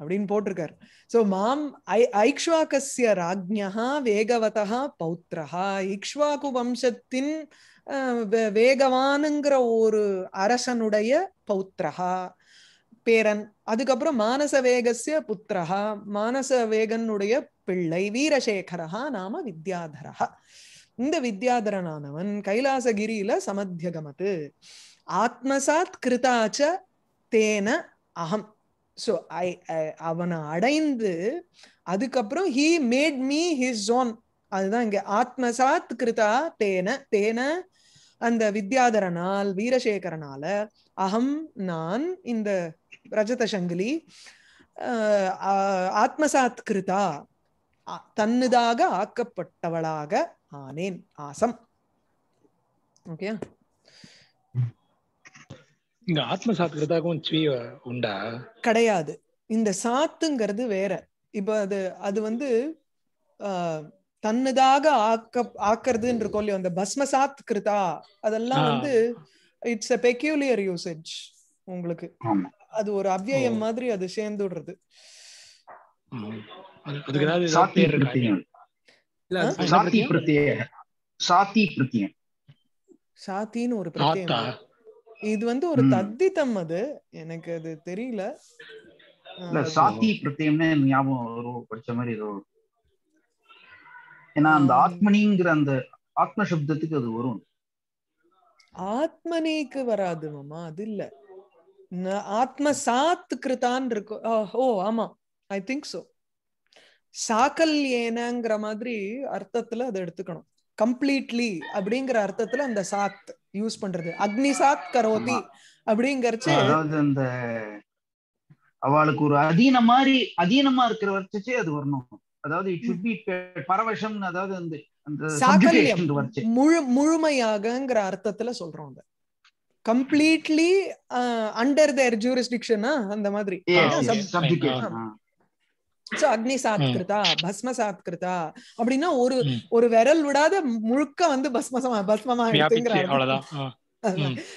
அப்படின்னு போட்டிருக்காரு ஸோ மாம் ஐ ஐக்ஷ்வாகசிய ராஜ்யா வேகவதா பௌத்ரஹா இக்ஷ்வாக்கு வம்சத்தின் வேகவானுங்கிற ஒரு அரசனுடைய பௌத்ரஹா பேரன் அதுக்கப்புறம் மானசவேகசிய புத்திரஹா மானசவேகனுடைய பிள்ளை வீரசேகரஹா நாம வித்யாதரஹா இந்த வித்யாதரனானவன் கைலாசகிரியில சமத்தியகமத்து ஆத்மசாத் கிருதாச்ச தேன அகம் ஸோ ஐ அவனை அடைந்து அதுக்கப்புறம் he made me his own அதுதான் இங்க ஆத்மசாத் கிருதா தேன தேன அந்த வித்யாதரனால் வீரசேகரனால அகம் நான் இந்த ரஜத ஆஹ் ஆத்மசாத் கிருதா தன்னுதாக ஆக்கப்பட்டவளாக ஆனேன் ஆசம் ஓகே இங்க உண்டா கிடையாது இந்த சாத்துங்கிறது வேற இப்ப அது அது வந்து தன்னுதாக ஆக்க ஆக்கிறதுன்னு இருக்கோம் இல்லையோ அந்த பஸ்ம கிருதா அதெல்லாம் வந்து இட்ஸ் அ பெக்யூலியர் யூசேஜ் உங்களுக்கு அது ஒரு அவ்வியம் மாதிரி அது சேர்ந்து சேர்ந்துடுறது சாத்தின்னு ஒரு பிரத்யம் இது வந்து ஒரு தத்தித்தம் அது எனக்கு அது தெரியல சாத்தி பிரத்யம்னு ஞாபகம் படிச்ச மாதிரி ஏதோ ஏன்னா அந்த ஆத்மனிங்கிற அந்த ஆத்ம சப்தத்துக்கு அது வரும் ஆத்மனிக்கு வராது மாமா அது இல்லை ஆத்ம சாத் கிருதான் இருக்கும் ஓ ஆமா ஐ திங்க் சோ சாக்கல் மாதிரி அர்த்தத்துல அதை எடுத்துக்கணும் கம்ப்ளீட்லி அப்படிங்கிற அர்த்தத்துல அந்த சாத் யூஸ் பண்றது அக்னி சாத் கரோதி அப்படிங்கறச்சு அதாவது அந்த அவளுக்கு ஒரு அதீன மாதிரி அதீனமா இருக்கிற வச்சு அது வரணும் அதாவது இட் சுட் பி பரவசம் அதாவது அந்த முழுமையாகங்கிற அர்த்தத்துல சொல்றோம் அதை கம்ப்ளீட்லி அண்டர் தேர் ஜூரிஸ்டிக்ஷனா அந்த மாதிரி சோ அக்னி சாத்கிருதா பஸ்ம சாத்கிருதா அப்படின்னா ஒரு ஒரு விரல் விடாத முழுக்க வந்து பஸ்மசமா பஸ்மமா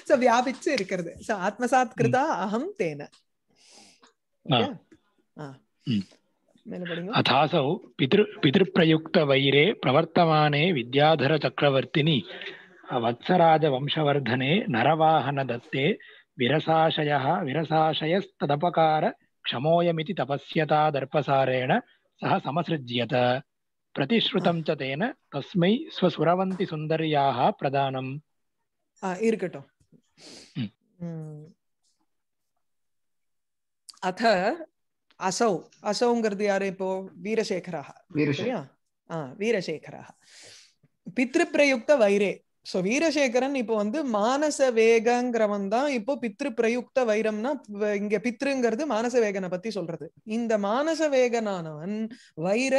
சோ வியாபிச்சு இருக்கிறது சோ ஆத்மசாத் கிருதா அகம் தேன அதாசௌ பிதிரு பிதிருப்ரயுக்த வைரே பிரவர்த்தமானே வித்யாதர சக்கரவர்த்தினி வத்சராஜ வம்சவர்தனே நரவாகன தத்தே விரசாசய விரசாசயஸ்ததபகார க்ஷமோயமிதி தபஸ்யதா தர்ப்பசாரேண சக சமசிருஜ்யத பிரதிஸ்ருதம் ச தேன தஸ்மை ஸ்வசுரவந்தி சுந்தரியாக பிரதானம் இருக்கட்டும் அத அசௌ அசௌங்கிறது யாரு இப்போ வீரசேகராக வீரசேகராக பித்ருப்பிரயுக்த வைரே சோ வீரசேகரன் இப்போ வந்து மானச வேகங்கிறவன் தான் இப்போ பித்ரு பிரயுக்த வைரம்னா இங்க பித்ருங்கிறது மானச வேகனை பத்தி சொல்றது இந்த மானச வேகனானவன் வைர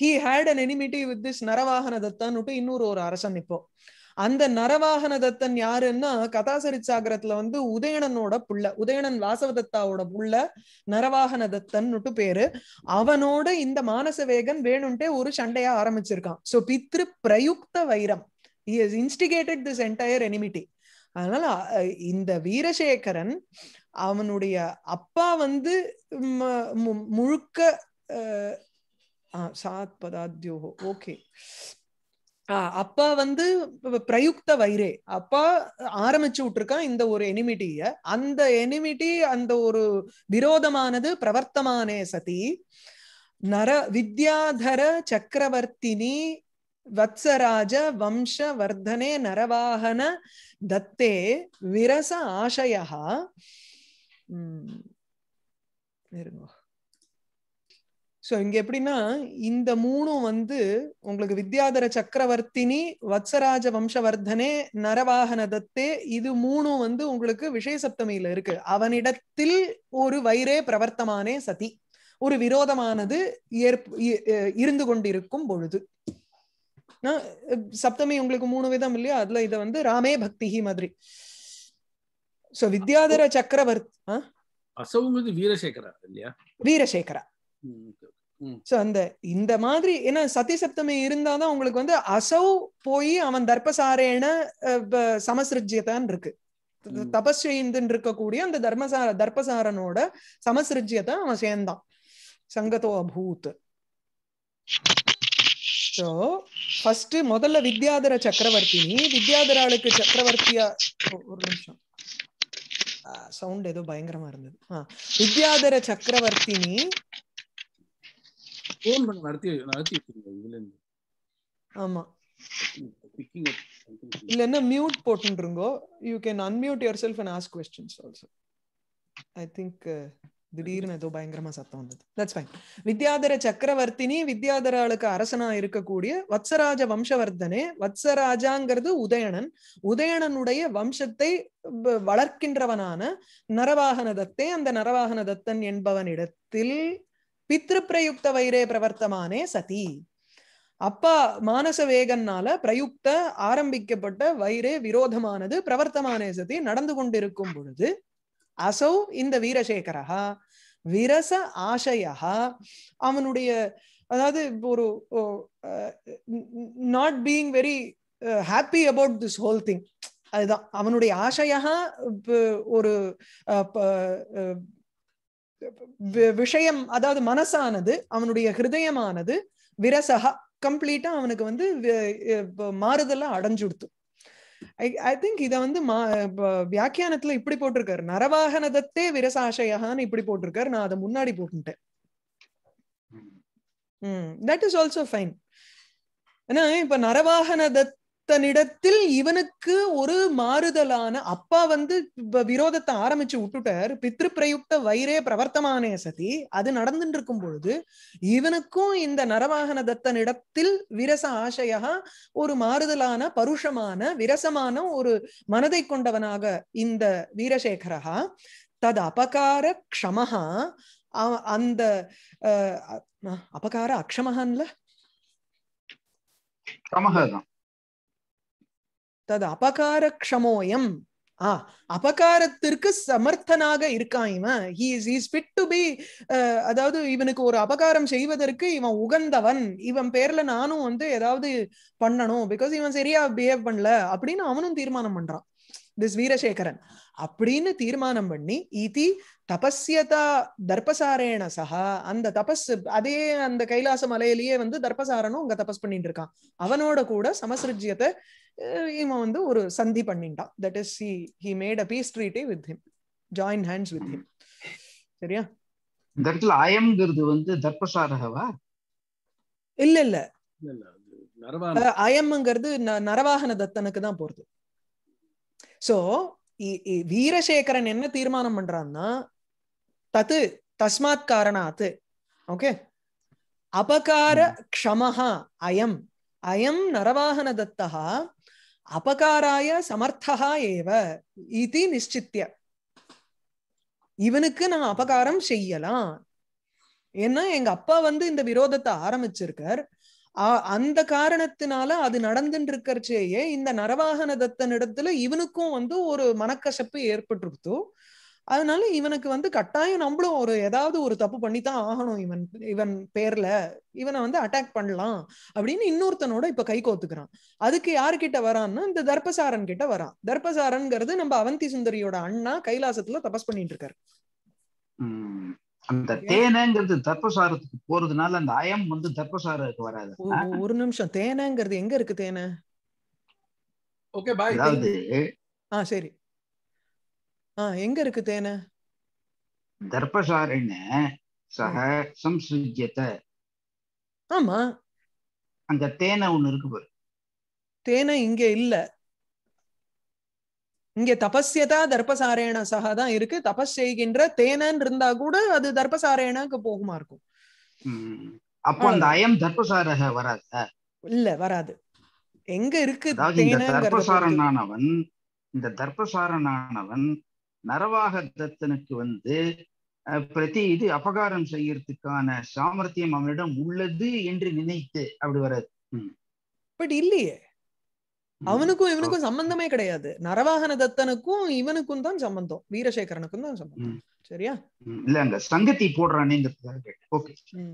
he had an enmity with this நரவாகன தத்தான்னுட்டு இன்னொரு ஒரு அரசன் இப்போ அந்த நரவாகன தத்தன் யாருன்னா கதாசரி சாகரத்துல வந்து உதயணனோட புள்ள உதயணன் வாசவதத்தாவோட புள்ள நரவாகன தத்தன்னுட்டு பேரு அவனோட இந்த மானசவேகன் வேணும்ட்டே ஒரு சண்டையா ஆரம்பிச்சிருக்கான் சோ பித்ரு பிரயுக்த வைரம் he has instigated this entire enmity அதனால இந்த வீரசேகரன் அவனுடைய அப்பா வந்து முழுக்க சாத் பதாத்யோ ஓகே அப்பா வந்து பிரயுக்த வைரே அப்பா ஆரம்பிச்சு விட்டுருக்கான் இந்த ஒரு எனிமிட்டிய அந்த எனிமிட்டி அந்த ஒரு விரோதமானது பிரவர்த்தமானே சதி நர வித்யாதர சக்கரவர்த்தினி வத்சராஜ வம்ச வர்தனே நரவாகன தத்தே விரச ஆசயா சோ இங்க எப்படின்னா இந்த மூணும் வந்து உங்களுக்கு வித்யாதர சக்கரவர்த்தினி வத்சராஜ வம்சவர்தனே நரவாகன தத்தே இது மூணும் வந்து உங்களுக்கு சப்தமியில இருக்கு அவனிடத்தில் ஒரு வைரே பிரவர்த்தமானே சதி ஒரு விரோதமானது ஏற்ப இருந்து கொண்டிருக்கும் பொழுது சப்தமி உங்களுக்கு மூணு விதம் இல்லையா அதுல இதை வந்து ராமே பக்தி மாதிரி சோ வித்யாதர சக்கரவர்த்தி அசவுங்கிறது வீரசேகரா இல்லையா வீரசேகரா சோ அந்த இந்த மாதிரி ஏன்னா சதி சப்தமி இருந்தாதான் உங்களுக்கு வந்து அசௌ போய் அவன் தர்பசாரேன சமசிருஜ்யத்தான் இருக்கு தபஸ் செய்துன்னு இருக்கக்கூடிய அந்த தர்மசார தர்பசாரனோட சமசிருஜ்யத்தை அவன் சேர்ந்தான் சங்கத்தோ அபூத் ஸோ ஃபர்ஸ்ட் முதல்ல வித்யாதர சக்கரவர்த்தினி வித்யாதராளுக்கு சக்கரவர்த்தியா ஒரு நிமிஷம் சவுண்ட் ஏதோ பயங்கரமா இருந்தது வித்யாதர சக்கரவர்த்தினி ஆமா இல்ல என்ன மியூட் போட்டுருங்கோ you can unmute yourself and ask questions also I think திடீர்னு ஏதோ பயங்கரமா சத்தம் வந்தது தட்ஸ் ஃபைன் வித்யாதர சக்கரவர்த்தினி வித்யாதராளுக்கு அரசனா இருக்கக்கூடிய வத்சராஜ வம்சவர்தனே வத்சராஜாங்கிறது உதயணன் உதயணனுடைய வம்சத்தை வளர்க்கின்றவனான நரவாகன தத்தே அந்த நரவாகன தத்தன் என்பவனிடத்தில் பித்ரு பிரயுக்த வைரே பிரவர்த்தமானே சதி அப்பா மானச வேகன்னால பிரயுக்த ஆரம்பிக்கப்பட்ட வைரே விரோதமானது பிரவர்த்தமானே சதி நடந்து கொண்டிருக்கும் பொழுது அசௌ இந்த வீரசேகரா விரச ஆசையா அவனுடைய அதாவது ஒரு not being very happy about this whole thing அதுதான் அவனுடைய ஆசையா ஒரு விஷயம் அதாவது மனசானது அவனுடைய ஹிருதயமானது விரசகா கம்ப்ளீட்டா அவனுக்கு வந்து மாறுதலா அடைஞ்சுடுத்து ஐ திங்க் இதை வந்து மா வியாக்கியானத்துல இப்படி போட்டிருக்காரு நரவாகனதத்தே விரசாசையான்னு இப்படி போட்டிருக்காரு நான் அதை முன்னாடி போட்டுட்டேன் தட் இஸ் ஆல்சோ ஃபைன் ஏன்னா இப்ப நரவாகனதத் தன்னிடத்தில் இவனுக்கு ஒரு மாறுதலான அப்பா வந்து விரோதத்தை ஆரம்பிச்சு விட்டுட்டார் பித்ரு பிரயுக்த வைரே பிரவர்த்தமானே சதி அது நடந்துட்டு இருக்கும் பொழுது இவனுக்கும் இந்த நரவாகன தத்தனிடத்தில் விரச ஆசையாக ஒரு மாறுதலான பருஷமான விரசமான ஒரு மனதை கொண்டவனாக இந்த வீரசேகரா தது அபகார க்ஷமஹா அந்த அபகார அக்ஷமஹான்ல தது அபகாரக்ஷமோயம் ஆ அபகாரத்திற்கு சமர்த்தனாக இருக்கான் இவன் he is is fit to be அதாவது இவனுக்கு ஒரு அபகாரம் செய்வதற்கு இவன் உகந்தவன் இவன் பேர்ல நானும் வந்து ஏதாவது பண்ணணும் பிகாஸ் இவன் சரியா பிஹேவ் பண்ணல அப்படின்னு அவனும் தீர்மானம் பண்றான் திஸ் வீரசேகரன் அப்படின்னு தீர்மானம் பண்ணி இதி தபஸ்யதா தர்பசாரேன சஹா அந்த தபஸ் அதே அந்த கைலாச மலையிலேயே வந்து தர்பசாரனும் அங்க தபஸ் பண்ணிட்டு இருக்கான் அவனோட கூட சமசிருஜ்யத்தை இவன் வந்து ஒரு சந்தி பண்ணிட்டான் that is he made a peace treaty with him join hands with him சரியா இந்த இடத்துல அயம்ங்கிறது வந்து தர்பசாரகவா இல்ல இல்ல அயம்ங்கிறது நரவாகன தத்தனுக்கு தான் போறது சோ வீரசேகரன் என்ன தீர்மானம் பண்றான்னா தத்து தஸ்மாத் காரணாத்து ஓகே அபகார க்ஷமஹா அயம் அயம் நரவாகன தத்தா அபகாராய சமர்த்தா ஏவ இது நிச்சித்திய இவனுக்கு நான் அபகாரம் செய்யலாம் ஏன்னா எங்க அப்பா வந்து இந்த விரோதத்தை ஆரம்பிச்சிருக்கார் அந்த காரணத்தினால அது நடந்துட்டு இருக்கிறச்சேயே இந்த நரவாகன தத்தன் இடத்துல இவனுக்கும் வந்து ஒரு மனக்கசப்பு ஏற்பட்டு அதனால இவனுக்கு வந்து கட்டாயம் நம்மளும் ஒரு ஏதாவது ஒரு தப்பு பண்ணித்தான் ஆகணும் இவன் இவன் பேர்ல இவனை வந்து அட்டாக் பண்ணலாம் அப்படின்னு இன்னொருத்தனோட இப்ப கை கோத்துக்கிறான் அதுக்கு யாருக்கிட்ட வரான்னா இந்த தர்பசாரன் கிட்ட வரான் தர்பசாரன்ங்கிறது நம்ம அவந்தி சுந்தரியோட அண்ணா கைலாசத்துல தபஸ் பண்ணிட்டு இருக்காரு அந்த தேனங்கிறது தர்ப்பசாரத்துக்கு போறதுனால அந்த அயம் வந்து தர்ப்பசாரத்துக்கு வராது ஒரு நிமிஷம் தேனங்கிறது எங்க இருக்கு தேன ஓகே பாய் அதாவது ஆ சரி ஆ எங்க இருக்கு தேன தர்ப்பசாரன சக சம்சூஜ்யத ஆமா அங்க தேனை ஒண்ணு இருக்கு பாரு தேனை இங்க இல்ல இங்க தபஸ்யதா தர்பசாரேண சகாதான் இருக்கு தபஸ் செய்கின்ற தேனன் இருந்தா கூட அது தர்பசாரேனாக்கு போகுமா இருக்கும் அப்போ அந்த அயம் தர்பசாரக வராது இல்ல வராது எங்க இருக்கு தர்பசாரனானவன் இந்த தர்பசாரனானவன் நரவாக தத்தனுக்கு வந்து பிரதி இது அபகாரம் செய்யறதுக்கான சாமர்த்தியம் அவனிடம் உள்ளது என்று நினைத்து அப்படி வராது பட் இல்லையே அவனுக்கும் இவனுக்கும் சம்பந்தமே கிடையாது நரவாகன தத்தனுக்கும் இவனுக்கும் தான் சம்பந்தம் வீரசேகரனுக்கும் தான் சம்பந்தம் சரியா இல்ல அந்த சங்கத்தி போடுறானேங்கிறது